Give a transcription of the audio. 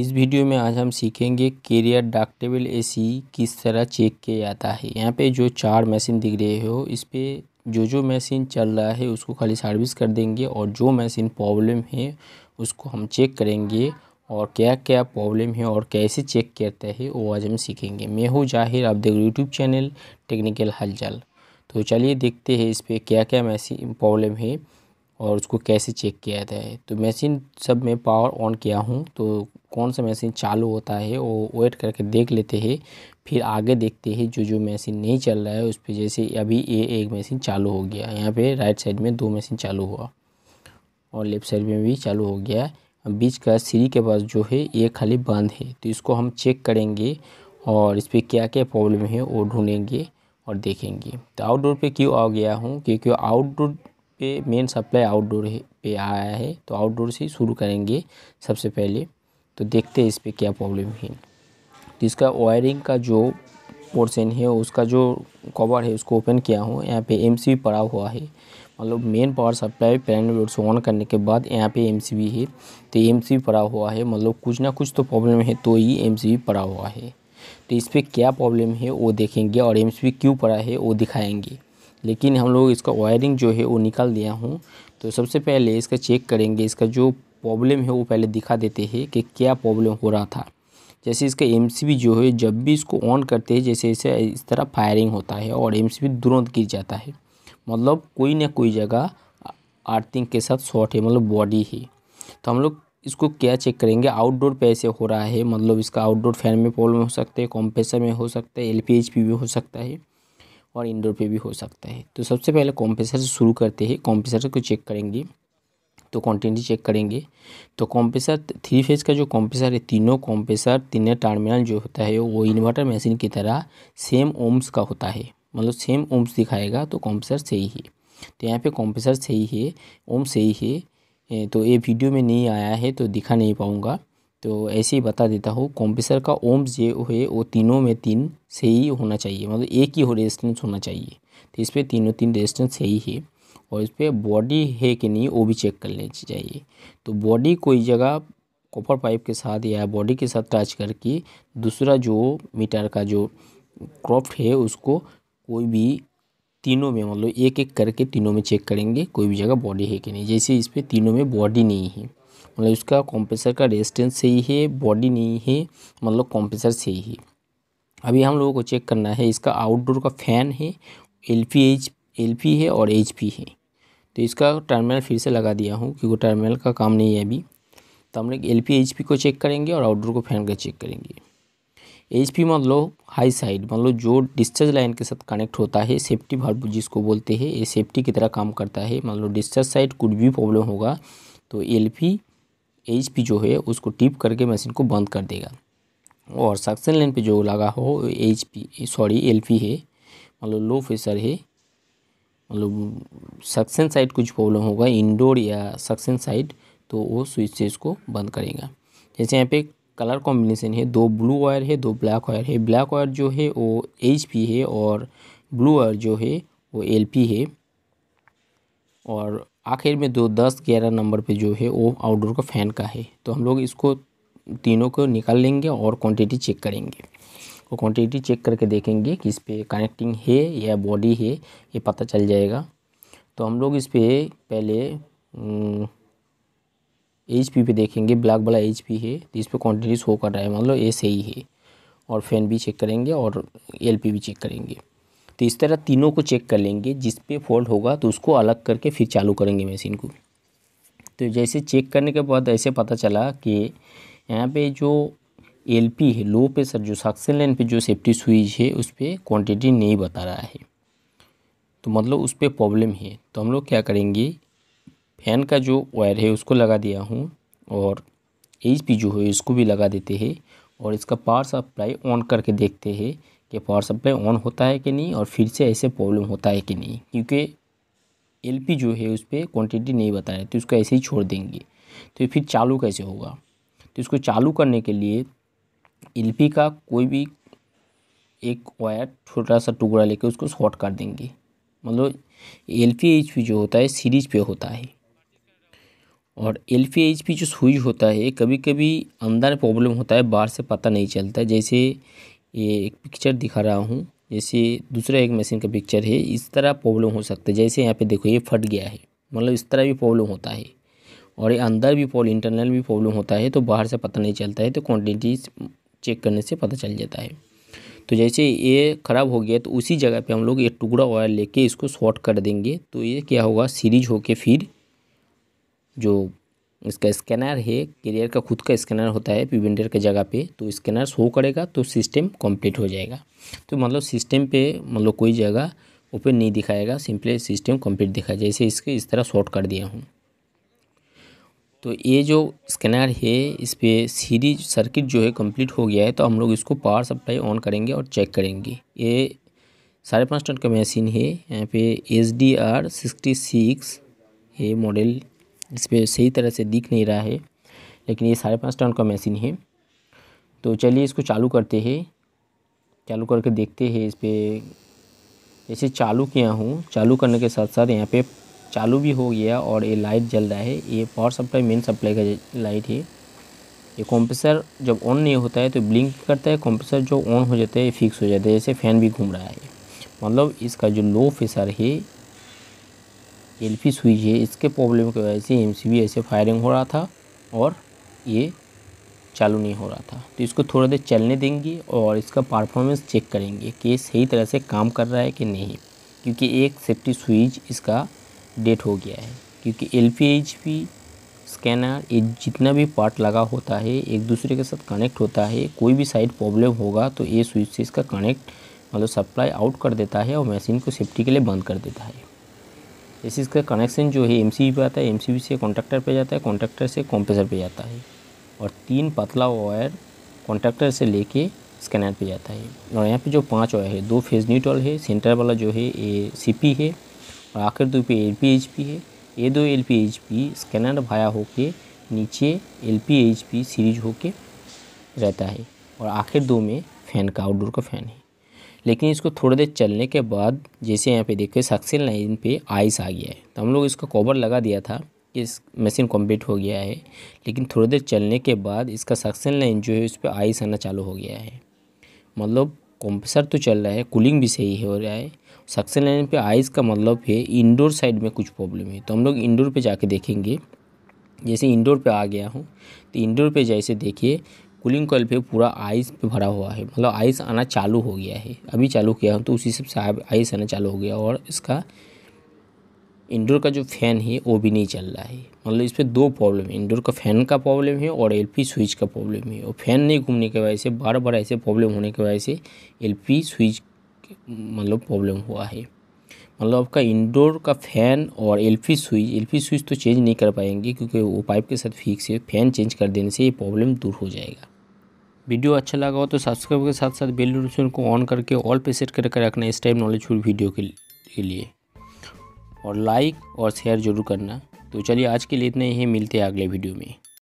इस वीडियो में आज हम सीखेंगे कैरियर डाक टेबल एसी किस तरह चेक किया जाता है यहाँ पे जो चार मशीन दिख रहे हो इस पर जो जो मशीन चल रहा है उसको खाली सर्विस कर देंगे और जो मशीन प्रॉब्लम है उसको हम चेक करेंगे और क्या क्या प्रॉब्लम है और कैसे चेक करते हैं वो आज हम सीखेंगे मैं हूँ जाहिर आप देख यूट्यूब चैनल टेक्निकल हलचल तो चलिए देखते हैं इस पर क्या क्या मैसी प्रॉब्लम है और उसको कैसे चेक किया जाता है तो मशीन सब में पावर ऑन किया हूँ तो कौन सा मशीन चालू होता है वो वेट करके देख लेते हैं फिर आगे देखते हैं जो जो मशीन नहीं चल रहा है उस पर जैसे अभी ये एक मशीन चालू हो गया यहाँ पे राइट साइड में दो मशीन चालू हुआ और लेफ्ट साइड में भी चालू हो गया बीच का सीरी के पास जो है ये खाली बंद है तो इसको हम चेक करेंगे और इस पर क्या क्या प्रॉब्लम है वो ढूँढेंगे और देखेंगे तो आउटडोर पर क्यों आ गया हूँ क्योंकि आउटडोर पे मेन सप्लाई आउटडोर पे आया है तो आउटडोर से शुरू करेंगे सबसे पहले तो देखते हैं इस पर क्या प्रॉब्लम है तो इसका वायरिंग का जो पोर्सन है उसका जो कवर है उसको ओपन किया हूँ यहाँ पे एम पड़ा हुआ है मतलब main power supply panel road से ऑन करने के बाद यहाँ पे एम है तो एम पड़ा हुआ है मतलब कुछ ना कुछ तो प्रॉब्लम है तो ही एम पड़ा हुआ है तो इस पर क्या प्रॉब्लम है वो देखेंगे और एम क्यों पड़ा है वो दिखाएंगे लेकिन हम लोग इसका वायरिंग जो है वो निकाल दिया हूँ तो सबसे पहले इसका चेक करेंगे इसका जो प्रॉब्लम है वो पहले दिखा देते हैं कि क्या प्रॉब्लम हो रहा था जैसे इसका एम जो है जब भी इसको ऑन करते हैं जैसे इसे इस तरह फायरिंग होता है और एम तुरंत गिर जाता है मतलब कोई ना कोई जगह आर्थिंग के साथ शॉर्ट है मतलब बॉडी है तो हम लोग इसको क्या चेक करेंगे आउटडोर पे ऐसे हो रहा है मतलब इसका आउटडोर फैन में प्रॉब्लम हो सकता है कॉम्प्रेसर में हो सकता है एल पी में हो सकता है और इंडोर पे भी हो सकता है तो सबसे पहले कॉम्प्रेसर से शुरू करते हैं कॉम्प्रेसर को चेक करेंगे तो कॉन्टिन्यूटी चेक करेंगे तो कॉम्प्रेसर थ्री फेज का जो कॉम्प्रेसर है तीनों कॉम्प्रेसर तीनों टर्मिनल जो होता है वो इन्वर्टर मशीन की तरह सेम ओम्स का होता है मतलब सेम ओम्स दिखाएगा तो कॉम्प्रेसर सही है तो यहाँ पे कॉम्प्रेसर सही है ओम सही है तो ये वीडियो में नहीं आया है तो दिखा नहीं पाऊँगा तो ऐसे ही बता देता हूँ कॉम्प्रेसर का ओम्स जो है वो तीनों में तीन से ही होना चाहिए मतलब एक ही हो रेजिस्टेंस होना चाहिए तो इस पर तीनों तीन रेजिस्टेंस सही है और इस पर बॉडी है कि नहीं वो भी चेक कर लेनी चाहिए तो बॉडी कोई जगह कॉपर पाइप के साथ या बॉडी के साथ टच करके दूसरा जो मीटर का जो क्रॉफ्ट है उसको कोई भी तीनों में मतलब एक एक करके तीनों में चेक करेंगे कोई भी जगह बॉडी है कि नहीं जैसे इस पर तीनों में बॉडी नहीं है मतलब इसका कॉम्प्रेसर का रेजिस्टेंस सही है बॉडी नहीं है मतलब कॉम्प्रेसर सही है अभी हम लोगों को चेक करना है इसका आउटडोर का फैन है L P H L P है और एच पी है तो इसका टर्मिनल फिर से लगा दिया हूँ क्योंकि टर्मिनल का काम नहीं है अभी तो हम लोग एल पी एच पी को चेक करेंगे और आउटडोर को फैन का चेक करेंगे एच पी मतलब हाई साइड मतलब जो डिस्चार्ज लाइन के साथ कनेक्ट होता है सेफ्टी भार्व जिसको बोलते हैं ये सेफ्टी की तरह काम करता है मतलब डिस्चार्ज साइड कुछ भी प्रॉब्लम होगा तो एल पी एच पी जो है उसको टिप करके मशीन को बंद कर देगा और सक्शन लेन पे जो लगा हो H P sorry L P है मतलब लो प्रेशर है मतलब सक्शन साइड कुछ प्रॉब्लम होगा इंडोर या सक्शन साइड तो वो स्विच से इसको बंद करेगा जैसे यहाँ पे कलर कॉम्बिनेशन है दो ब्लू वायर है दो ब्लैक वायर है ब्लैक वायर जो है वो एच पी है और ब्लू वायर जो है वो एल पी है और आखिर में दो दस ग्यारह नंबर पे जो है वो आउटडोर का फ़ैन का है तो हम लोग इसको तीनों को निकाल लेंगे और क्वांटिटी चेक करेंगे तो क्वांटिटी चेक करके देखेंगे कि इस पर कनेक्टिंग है या बॉडी है ये पता चल जाएगा तो हम लोग इस पर पहले एच हम्म, पी पे देखेंगे ब्लैक वाला एच पी है तो इस पर क्वान्टिटी शो कर रहा है मतलब ए सही है और फैन भी चेक करेंगे और एल पी भी चेक करेंगे तो इस तरह तीनों को चेक कर लेंगे जिस पे फॉल्ट होगा तो उसको अलग करके फिर चालू करेंगे मशीन को तो जैसे चेक करने के बाद ऐसे पता चला कि यहाँ पे जो एल पी है लो प्रेशर जो सक्सन लाइन पे जो सेफ्टी स्विच है उस पर क्वान्टिटी नहीं बता रहा है तो मतलब उस पर प्रॉब्लम है तो हम लोग क्या करेंगे फैन का जो वायर है उसको लगा दिया हूँ और एच पी जो है इसको भी लगा देते हैं और इसका पावर सप्लाई ऑन करके देखते हैं कि पावर सप्लाई ऑन होता है कि नहीं और फिर से ऐसे प्रॉब्लम होता है कि नहीं क्योंकि एलपी जो है उस पर क्वान्टिटी नहीं बता रहे तो उसको ऐसे ही छोड़ देंगे तो फिर चालू कैसे होगा तो इसको चालू करने के लिए पी का कोई भी एक वायर छोटा सा टुकड़ा लेके उसको शॉर्ट कर देंगे मतलब एल पी एच पी जो होता है सीरीज पे होता है और एल पी एच पी जो स्विच होता है कभी कभी अंदर प्रॉब्लम होता है बाहर से पता नहीं चलता जैसे ये एक पिक्चर दिखा रहा हूँ जैसे दूसरा एक मशीन का पिक्चर है इस तरह प्रॉब्लम हो सकता है जैसे यहाँ पे देखो ये फट गया है मतलब इस तरह भी प्रॉब्लम होता है और ये अंदर भी प्रॉब्लम इंटरनल भी प्रॉब्लम होता है तो बाहर से पता नहीं चलता है तो क्वान्टिटी चेक करने से पता चल जाता है तो जैसे ये ख़राब हो गया तो उसी जगह पर हम लोग ये टुकड़ा वायर ले इसको शॉर्ट कर देंगे तो ये क्या होगा सीरीज होके फिर जो इसका स्कैनर है कैरियर का खुद का स्कैनर होता है पिवेंडर के जगह पे तो स्कैनर शो करेगा तो सिस्टम कंप्लीट हो जाएगा तो मतलब सिस्टम पे मतलब कोई जगह ओपन नहीं दिखाएगा सिंपली सिस्टम कंप्लीट दिखाएगा जैसे इसके इस तरह शॉर्ट कर दिया हूँ तो ये जो स्कैनर है इस पर सीरीज सर्किट जो है कम्प्लीट हो गया है तो हम लोग इसको पावर सप्लाई ऑन करेंगे और चेक करेंगे ये साढ़े पाँच टन का मशीन है यहाँ पे H D R sixty six है मॉडल इस पर सही तरह से दिख नहीं रहा है लेकिन ये साढ़े पाँच टन का मशीन है तो चलिए इसको चालू करते हैं चालू करके देखते हैं इस पर जैसे चालू किया हूँ चालू करने के साथ साथ यहाँ पे चालू भी हो गया और ये लाइट जल रहा है ये पावर सप्लाई मेन सप्लाई का लाइट है ये कंप्रेसर जब ऑन नहीं होता है तो ब्लिंक करता है कंप्रेसर जो ऑन हो जाता है फिक्स हो जाता है जैसे फ़ैन भी घूम रहा है मतलब इसका जो लो प्रेशर है एल पी स्विच है इसके प्रॉब्लम की वजह से एम सी बी ऐसे फायरिंग हो रहा था और ये चालू नहीं हो रहा था तो इसको थोड़ा देर चलने देंगे और इसका परफॉर्मेंस चेक करेंगे कि सही तरह से काम कर रहा है कि नहीं क्योंकि एक सेफ्टी स्विच इसका डेट हो गया है क्योंकि L P H P scanner ये जितना भी पार्ट लगा होता है एक दूसरे के साथ कनेक्ट होता है कोई भी साइड प्रॉब्लम होगा तो ये स्विच से इसका कनेक्ट मतलब सप्लाई आउट कर देता है और मशीन को सेफ्टी के लिए बंद कर देता है इस इसका कनेक्शन जो है एम पे आता है एम से कॉन्ट्रैक्टर पे जाता है कॉन्ट्रैक्टर से कॉम्प्रेसर पे जाता है और तीन पतला वायर कॉन्ट्रैक्टर से लेके स्कैनर पे जाता है और यहाँ पे जो पांच वायर है दो फेज न्यूट्रल है सेंटर वाला जो है ए सी है और आखिर दो पे एल पी एच पी है ये दो L P H P scanner भाया होके नीचे L P H P series होके रहता है और आखिर दो में फ़ैन का आउटडोर का फ़ैन है लेकिन इसको थोड़ी देर चलने के बाद जैसे यहाँ पे देखिए सक्सेल लाइन पे आइस आ गया है तो हम लोग इसको कवर लगा दिया था कि इस मशीन कम्प्लीट हो गया है लेकिन थोड़ी देर चलने के बाद इसका सक्सेल लाइन जो है उस पर आइस आना चालू हो गया है मतलब कंप्रेसर तो चल रहा है कूलिंग भी सही हो रहा है सक्सेल लाइन पर आइस का मतलब है इनडोर साइड में कुछ प्रॉब्लम है तो हम लोग इनडोर पर जाके देखेंगे जैसे इंडोर पे आ गया हूँ तो इंडोर पे जैसे देखिए कूलिंग कॉल पे पूरा आइस पे भरा हुआ है मतलब आइस आना चालू हो गया है अभी चालू किया हूँ तो उसी हिसाब से आइस आना चालू हो गया और इसका इंडोर का जो फ़ैन है वो भी नहीं चल रहा है मतलब इस पर दो प्रॉब्लम है इंडोर का फ़ैन का प्रॉब्लम है और पी स्विच का प्रॉब्लम है और फ़ैन नहीं घूमने की वजह से बार बार ऐसे प्रॉब्लम होने की वजह से पी स्विच मतलब प्रॉब्लम हुआ है मतलब आपका इंडोर का फ़ैन और पी स्विच पी स्विच तो चेंज नहीं कर पाएंगे क्योंकि वो पाइप के साथ फिक्स है फ़ैन चेंज कर देने से ये प्रॉब्लम दूर हो जाएगा वीडियो अच्छा लगा हो तो सब्सक्राइब के साथ साथ बेल नोटिफिकेशन को ऑन करके ऑल पे सेट करके रखना इस टाइम नॉलेजफुल वीडियो के लिए और लाइक और शेयर जरूर करना तो चलिए आज के लिए इतना ही मिलते हैं अगले वीडियो में